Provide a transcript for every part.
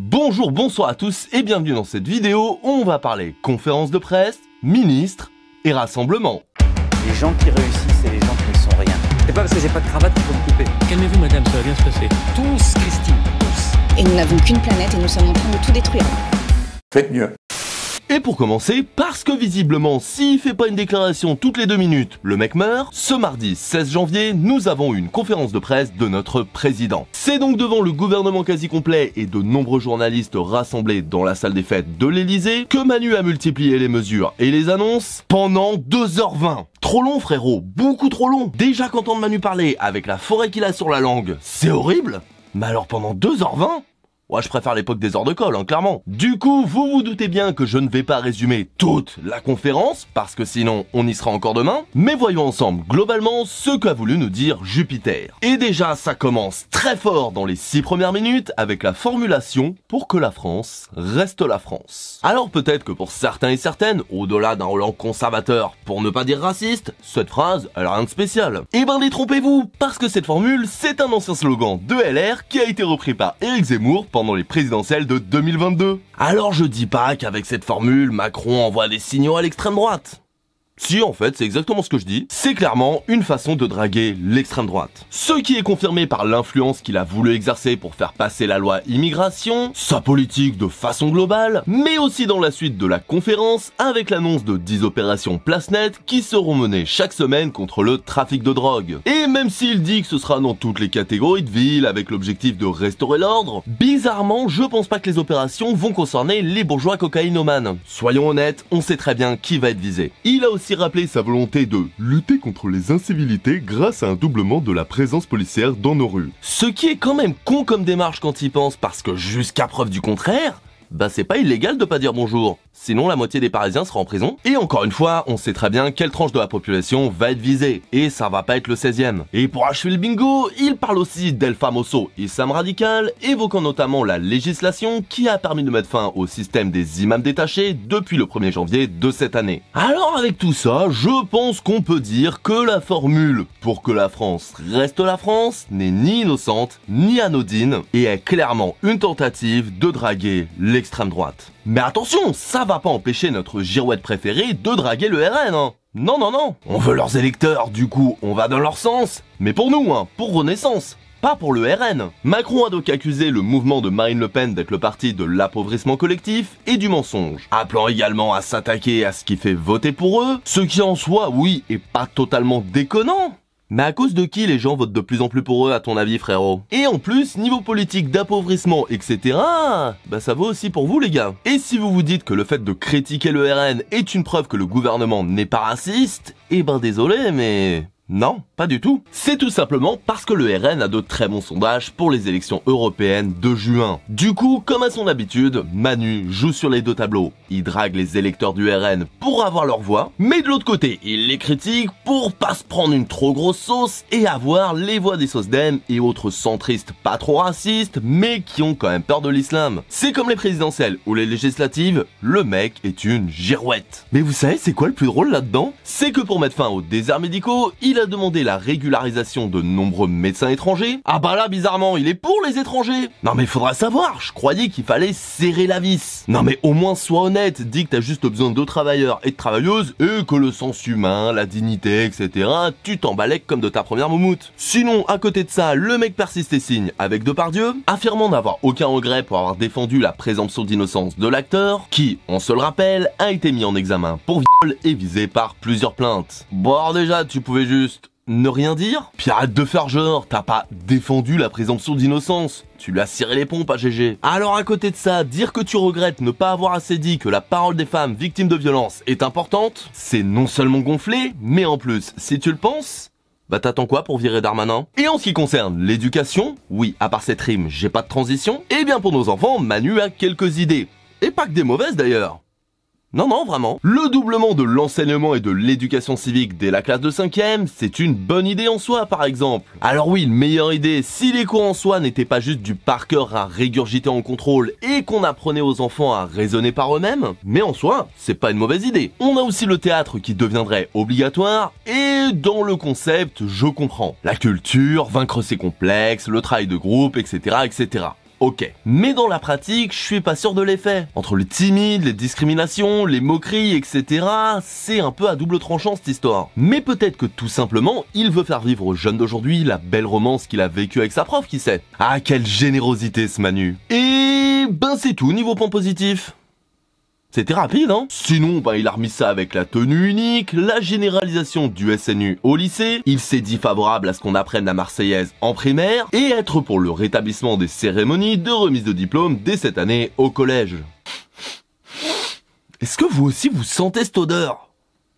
Bonjour, bonsoir à tous et bienvenue dans cette vidéo. où On va parler conférence de presse, ministre et rassemblement. Les gens qui réussissent et les gens qui ne sont rien. C'est pas parce que j'ai pas de cravate qu'il faut me couper. Calmez-vous madame, ça va bien se passer. Tous, Christine, tous. Et nous n'avons qu'une planète et nous sommes en train de tout détruire. Faites mieux. Et pour commencer, parce que visiblement, s'il fait pas une déclaration toutes les deux minutes, le mec meurt, ce mardi 16 janvier, nous avons une conférence de presse de notre président. C'est donc devant le gouvernement quasi complet et de nombreux journalistes rassemblés dans la salle des fêtes de l'Elysée que Manu a multiplié les mesures et les annonces pendant 2h20. Trop long frérot, beaucoup trop long. Déjà qu'entendre Manu parler avec la forêt qu'il a sur la langue, c'est horrible. Mais alors pendant 2h20 Ouais, je préfère l'époque des heures de colle, hein, clairement. Du coup, vous vous doutez bien que je ne vais pas résumer toute la conférence, parce que sinon on y sera encore demain, mais voyons ensemble globalement ce qu'a voulu nous dire Jupiter. Et déjà, ça commence très fort dans les 6 premières minutes avec la formulation pour que la France reste la France. Alors peut-être que pour certains et certaines, au-delà d'un Hollande conservateur, pour ne pas dire raciste, cette phrase, elle a rien de spécial. Eh ben détrompez-vous, parce que cette formule, c'est un ancien slogan de LR qui a été repris par Eric Zemmour pendant les présidentielles de 2022. Alors je dis pas qu'avec cette formule, Macron envoie des signaux à l'extrême droite. Si, en fait, c'est exactement ce que je dis. C'est clairement une façon de draguer l'extrême droite. Ce qui est confirmé par l'influence qu'il a voulu exercer pour faire passer la loi immigration, sa politique de façon globale, mais aussi dans la suite de la conférence avec l'annonce de 10 opérations place Net qui seront menées chaque semaine contre le trafic de drogue. Et même s'il dit que ce sera dans toutes les catégories de villes avec l'objectif de restaurer l'ordre, bizarrement, je pense pas que les opérations vont concerner les bourgeois cocaïnomanes. Soyons honnêtes, on sait très bien qui va être visé. Il a aussi rappeler sa volonté de lutter contre les incivilités grâce à un doublement de la présence policière dans nos rues. Ce qui est quand même con comme démarche quand il pense parce que jusqu'à preuve du contraire, bah c'est pas illégal de pas dire bonjour. Sinon la moitié des Parisiens sera en prison. Et encore une fois, on sait très bien quelle tranche de la population va être visée. Et ça va pas être le 16ème. Et pour achever le bingo, il parle aussi d'El Famoso Islam Radical, évoquant notamment la législation qui a permis de mettre fin au système des imams détachés depuis le 1er janvier de cette année. Alors avec tout ça, je pense qu'on peut dire que la formule pour que la France reste la France n'est ni innocente ni anodine et est clairement une tentative de draguer les extrême droite. Mais attention, ça va pas empêcher notre girouette préférée de draguer le RN, hein. Non, non, non, on veut leurs électeurs, du coup, on va dans leur sens. Mais pour nous, hein, pour Renaissance, pas pour le RN. Macron a donc accusé le mouvement de Marine Le Pen d'être le parti de l'appauvrissement collectif et du mensonge, appelant également à s'attaquer à ce qui fait voter pour eux, ce qui en soi, oui, est pas totalement déconnant, mais à cause de qui les gens votent de plus en plus pour eux à ton avis frérot Et en plus, niveau politique d'appauvrissement, etc. Bah ça vaut aussi pour vous les gars. Et si vous vous dites que le fait de critiquer le RN est une preuve que le gouvernement n'est pas raciste, eh ben désolé mais... Non, pas du tout. C'est tout simplement parce que le RN a de très bons sondages pour les élections européennes de juin. Du coup, comme à son habitude, Manu joue sur les deux tableaux. Il drague les électeurs du RN pour avoir leur voix, mais de l'autre côté, il les critique pour pas se prendre une trop grosse sauce et avoir les voix des SOSDEM et autres centristes pas trop racistes, mais qui ont quand même peur de l'islam. C'est comme les présidentielles ou les législatives, le mec est une girouette. Mais vous savez, c'est quoi le plus drôle là-dedans C'est que pour mettre fin aux déserts médicaux, il a demander la régularisation de nombreux médecins étrangers. Ah bah là, bizarrement, il est pour les étrangers. Non mais faudra savoir, je croyais qu'il fallait serrer la vis. Non mais au moins sois honnête, dis que t'as juste besoin de travailleurs et de travailleuses et que le sens humain, la dignité, etc., tu t'emballais comme de ta première moumoute. Sinon, à côté de ça, le mec persiste et signe avec Depardieu, affirmant n'avoir aucun regret pour avoir défendu la présomption d'innocence de l'acteur, qui, on se le rappelle, a été mis en examen pour viol et visé par plusieurs plaintes. Bon déjà, tu pouvais juste ne rien dire Puis de faire genre, t'as pas défendu la présomption d'innocence. Tu lui as ciré les pompes à GG. Alors à côté de ça, dire que tu regrettes ne pas avoir assez dit que la parole des femmes victimes de violences est importante, c'est non seulement gonflé, mais en plus, si tu le penses, bah t'attends quoi pour virer Darmanin Et en ce qui concerne l'éducation, oui, à part cette rime, j'ai pas de transition, et eh bien pour nos enfants, Manu a quelques idées. Et pas que des mauvaises d'ailleurs. Non, non, vraiment. Le doublement de l'enseignement et de l'éducation civique dès la classe de 5ème, c'est une bonne idée en soi, par exemple. Alors oui, meilleure idée, si les cours en soi n'étaient pas juste du par à régurgiter en contrôle et qu'on apprenait aux enfants à raisonner par eux-mêmes, mais en soi, c'est pas une mauvaise idée. On a aussi le théâtre qui deviendrait obligatoire et dans le concept, je comprends. La culture, vaincre ses complexes, le travail de groupe, etc., etc ok. Mais dans la pratique, je suis pas sûr de l'effet. Entre les timides, les discriminations, les moqueries, etc., c'est un peu à double tranchant cette histoire. Mais peut-être que tout simplement, il veut faire vivre aux jeunes d'aujourd'hui la belle romance qu'il a vécue avec sa prof, qui sait. Ah, quelle générosité ce Manu. Et ben c'est tout niveau point positif. C'était rapide, hein Sinon, bah, il a remis ça avec la tenue unique, la généralisation du SNU au lycée, il s'est dit favorable à ce qu'on apprenne la Marseillaise en primaire, et être pour le rétablissement des cérémonies de remise de diplôme dès cette année au collège. Est-ce que vous aussi vous sentez cette odeur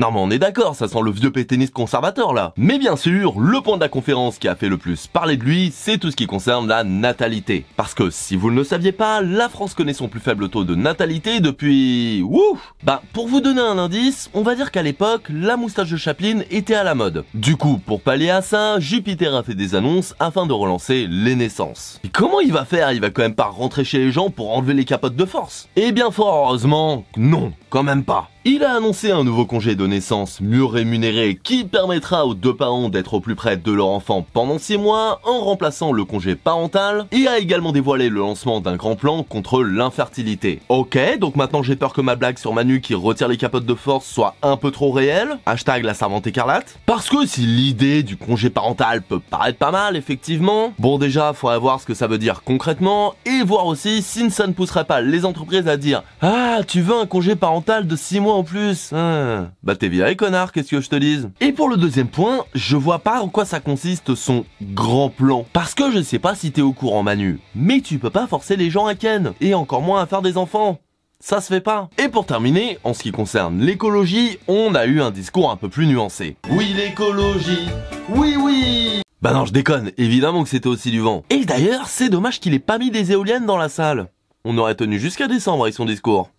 non mais on est d'accord, ça sent le vieux pétainiste conservateur là. Mais bien sûr, le point de la conférence qui a fait le plus parler de lui, c'est tout ce qui concerne la natalité. Parce que si vous ne le saviez pas, la France connaît son plus faible taux de natalité depuis... ouh Bah pour vous donner un indice, on va dire qu'à l'époque, la moustache de Chaplin était à la mode. Du coup, pour pallier à ça, Jupiter a fait des annonces afin de relancer les naissances. Et comment il va faire Il va quand même pas rentrer chez les gens pour enlever les capotes de force Eh bien fort heureusement, non, quand même pas. Il a annoncé un nouveau congé de naissance mieux rémunéré qui permettra aux deux parents d'être au plus près de leur enfant pendant 6 mois en remplaçant le congé parental et a également dévoilé le lancement d'un grand plan contre l'infertilité. Ok, donc maintenant j'ai peur que ma blague sur Manu qui retire les capotes de force soit un peu trop réelle, hashtag la servante écarlate, parce que si l'idée du congé parental peut paraître pas mal effectivement, bon déjà faudrait voir ce que ça veut dire concrètement et voir aussi si ça ne pousserait pas les entreprises à dire « Ah, tu veux un congé parental de 6 mois en plus. Hein. Bah t'es connard, qu'est-ce que je te dise Et pour le deuxième point, je vois pas en quoi ça consiste son grand plan. Parce que je sais pas si t'es au courant Manu, mais tu peux pas forcer les gens à ken, et encore moins à faire des enfants. Ça se fait pas. Et pour terminer, en ce qui concerne l'écologie, on a eu un discours un peu plus nuancé. Oui l'écologie, oui oui Bah non je déconne, évidemment que c'était aussi du vent. Et d'ailleurs, c'est dommage qu'il ait pas mis des éoliennes dans la salle. On aurait tenu jusqu'à décembre avec son discours.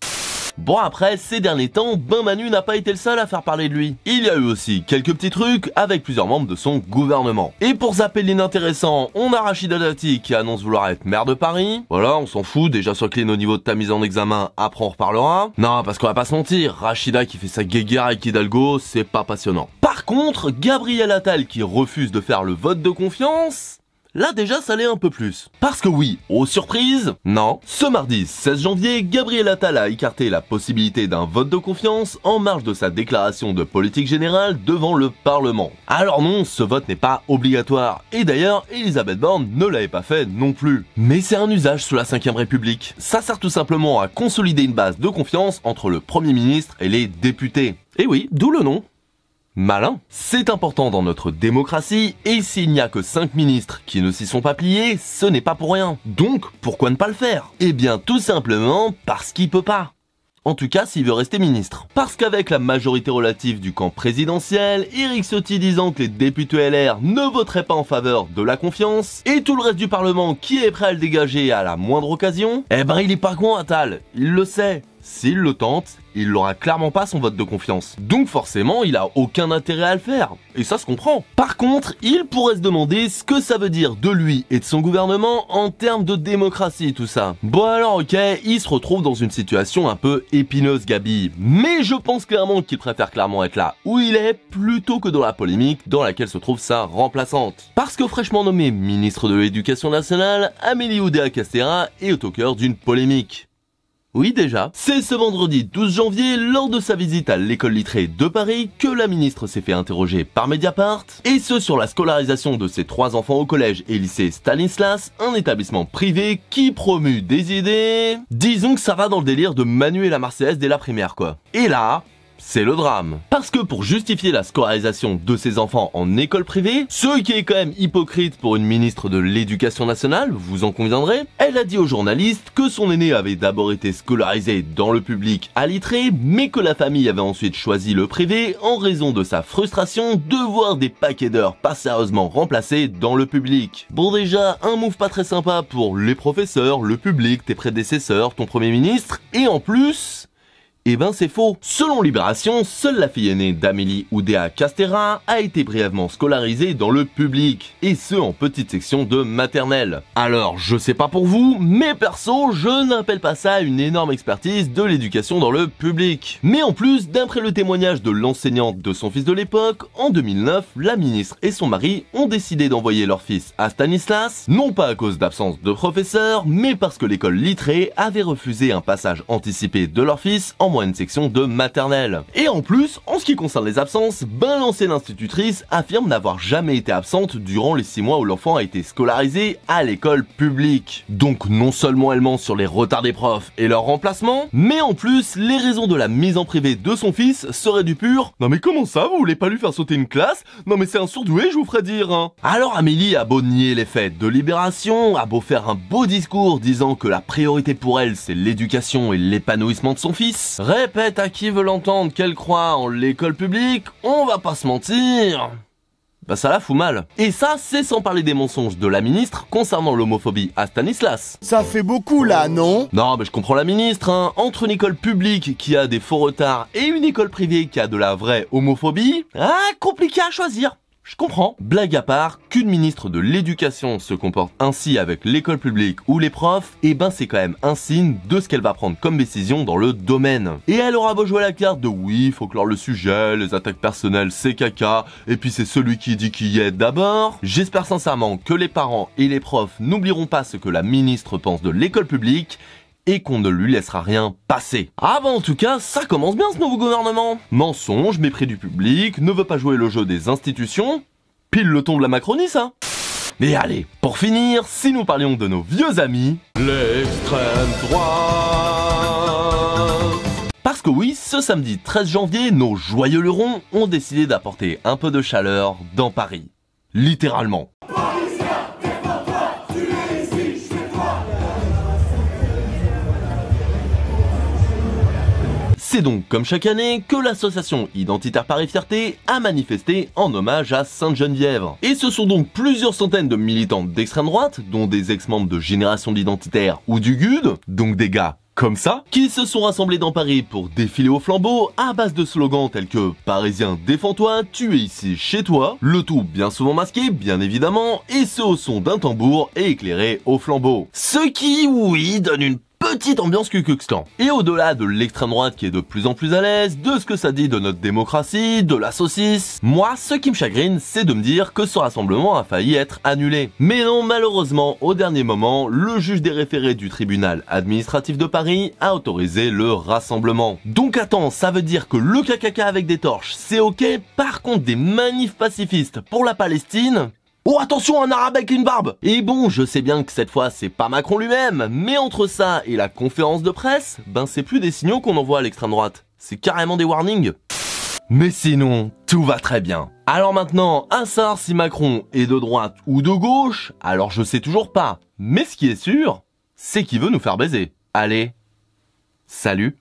Bon après, ces derniers temps, Ben Manu n'a pas été le seul à faire parler de lui. Il y a eu aussi quelques petits trucs avec plusieurs membres de son gouvernement. Et pour zapper l'inintéressant, on a Rachida Dati qui annonce vouloir être maire de Paris. Voilà, on s'en fout, déjà sur Clean au niveau de ta mise en examen, après on reparlera. Non, parce qu'on va pas se mentir, Rachida qui fait sa guéguerre avec Hidalgo, c'est pas passionnant. Par contre, Gabriel Attal qui refuse de faire le vote de confiance, là déjà ça l'est un peu plus. Parce que oui, aux surprises, non, ce mardi 16 janvier, Gabriel Attal a écarté la possibilité d'un vote de confiance en marge de sa déclaration de politique générale devant le Parlement. Alors non, ce vote n'est pas obligatoire, et d'ailleurs Elisabeth Borne ne l'avait pas fait non plus. Mais c'est un usage sous la 5 République, ça sert tout simplement à consolider une base de confiance entre le Premier ministre et les députés. Et oui, d'où le nom, malin. C'est important dans notre démocratie, et s'il n'y a que 5 ministres qui ne s'y sont pas pliés, ce n'est pas pour rien. Donc, pourquoi ne pas le faire Eh bien, tout simplement parce qu'il peut pas. En tout cas, s'il veut rester ministre. Parce qu'avec la majorité relative du camp présidentiel, Eric Ciotti disant que les députés LR ne voteraient pas en faveur de la confiance, et tout le reste du parlement qui est prêt à le dégager à la moindre occasion, eh ben il est pas con Attal, il le sait. S'il le tente, il n'aura clairement pas son vote de confiance. Donc forcément, il n'a aucun intérêt à le faire. Et ça se comprend. Par contre, il pourrait se demander ce que ça veut dire de lui et de son gouvernement en termes de démocratie, tout ça. Bon alors ok, il se retrouve dans une situation un peu épineuse, Gabi. Mais je pense clairement qu'il préfère clairement être là où il est plutôt que dans la polémique dans laquelle se trouve sa remplaçante. Parce que fraîchement nommé ministre de l'Éducation nationale, Amélie oudéa castéra est au cœur d'une polémique. Oui déjà, c'est ce vendredi 12 janvier, lors de sa visite à l'école littrée de Paris, que la ministre s'est fait interroger par Mediapart, et ce sur la scolarisation de ses trois enfants au collège et lycée Stanislas, un établissement privé qui promue des idées... Disons que ça va dans le délire de Manuel la Marseillaise dès la primaire quoi. Et là, c'est le drame. Parce que pour justifier la scolarisation de ses enfants en école privée, ce qui est quand même hypocrite pour une ministre de l'éducation nationale, vous en conviendrez, elle a dit aux journalistes que son aîné avait d'abord été scolarisé dans le public à l'ITRE, mais que la famille avait ensuite choisi le privé en raison de sa frustration de voir des paquets d'heures pas sérieusement remplacés dans le public. Bon déjà, un move pas très sympa pour les professeurs, le public, tes prédécesseurs, ton premier ministre, et en plus, eh ben c'est faux Selon Libération, seule la fille aînée d'Amélie Oudéa Castera a été brièvement scolarisée dans le public, et ce en petite section de maternelle. Alors je sais pas pour vous, mais perso je n'appelle pas ça une énorme expertise de l'éducation dans le public. Mais en plus, d'après le témoignage de l'enseignante de son fils de l'époque, en 2009, la ministre et son mari ont décidé d'envoyer leur fils à Stanislas, non pas à cause d'absence de professeur, mais parce que l'école littrée avait refusé un passage anticipé de leur fils en à une section de maternelle. Et en plus, en ce qui concerne les absences, ben l'ancienne institutrice affirme n'avoir jamais été absente durant les 6 mois où l'enfant a été scolarisé à l'école publique. Donc non seulement elle ment sur les retards des profs et leur remplacement, mais en plus, les raisons de la mise en privé de son fils seraient du pur « Non mais comment ça, vous voulez pas lui faire sauter une classe Non mais c'est un surdoué, je vous ferai dire hein. Alors Amélie a beau nier les fêtes de libération, a beau faire un beau discours disant que la priorité pour elle c'est l'éducation et l'épanouissement de son fils, Répète à qui veut l'entendre qu'elle croit en l'école publique, on va pas se mentir. Bah ça la fout mal. Et ça, c'est sans parler des mensonges de la ministre concernant l'homophobie à Stanislas. Ça fait beaucoup là, non Non, mais je comprends la ministre, hein. Entre une école publique qui a des faux retards et une école privée qui a de la vraie homophobie, ah, compliqué à choisir. Je comprends. Blague à part, qu'une ministre de l'éducation se comporte ainsi avec l'école publique ou les profs, et eh ben c'est quand même un signe de ce qu'elle va prendre comme décision dans le domaine. Et elle aura beau jouer la carte de oui, faut clore le sujet, les attaques personnelles c'est caca, et puis c'est celui qui dit qui y est d'abord. J'espère sincèrement que les parents et les profs n'oublieront pas ce que la ministre pense de l'école publique, et qu'on ne lui laissera rien passer. Ah bah en tout cas, ça commence bien ce nouveau gouvernement Mensonge, mépris du public, ne veut pas jouer le jeu des institutions, pile le ton de la Macronie ça mais allez, pour finir, si nous parlions de nos vieux amis, l'extrême droite parce que oui, ce samedi 13 janvier, nos joyeux lurons ont décidé d'apporter un peu de chaleur dans Paris. Littéralement. C'est donc comme chaque année que l'association Identitaire Paris Fierté a manifesté en hommage à Sainte-Geneviève. Et ce sont donc plusieurs centaines de militants d'extrême droite, dont des ex-membres de Génération d'Identitaire ou du GUD, donc des gars comme ça, qui se sont rassemblés dans Paris pour défiler au flambeau à base de slogans tels que Parisien défends-toi, tu es ici chez toi, le tout bien souvent masqué bien évidemment, et ce au son d'un tambour et éclairé au flambeau. Ce qui, oui, donne une petite ambiance Cucuxtan. Et au-delà de l'extrême droite qui est de plus en plus à l'aise, de ce que ça dit de notre démocratie, de la saucisse, moi, ce qui me chagrine, c'est de me dire que ce rassemblement a failli être annulé. Mais non, malheureusement, au dernier moment, le juge des référés du tribunal administratif de Paris a autorisé le rassemblement. Donc attends, ça veut dire que le KKK avec des torches, c'est ok, par contre des manifs pacifistes pour la Palestine, Oh attention, un arabe avec une barbe Et bon, je sais bien que cette fois c'est pas Macron lui-même, mais entre ça et la conférence de presse, ben c'est plus des signaux qu'on envoie à l'extrême droite, c'est carrément des warnings. Mais sinon, tout va très bien. Alors maintenant, à savoir si Macron est de droite ou de gauche, alors je sais toujours pas. Mais ce qui est sûr, c'est qu'il veut nous faire baiser. Allez, salut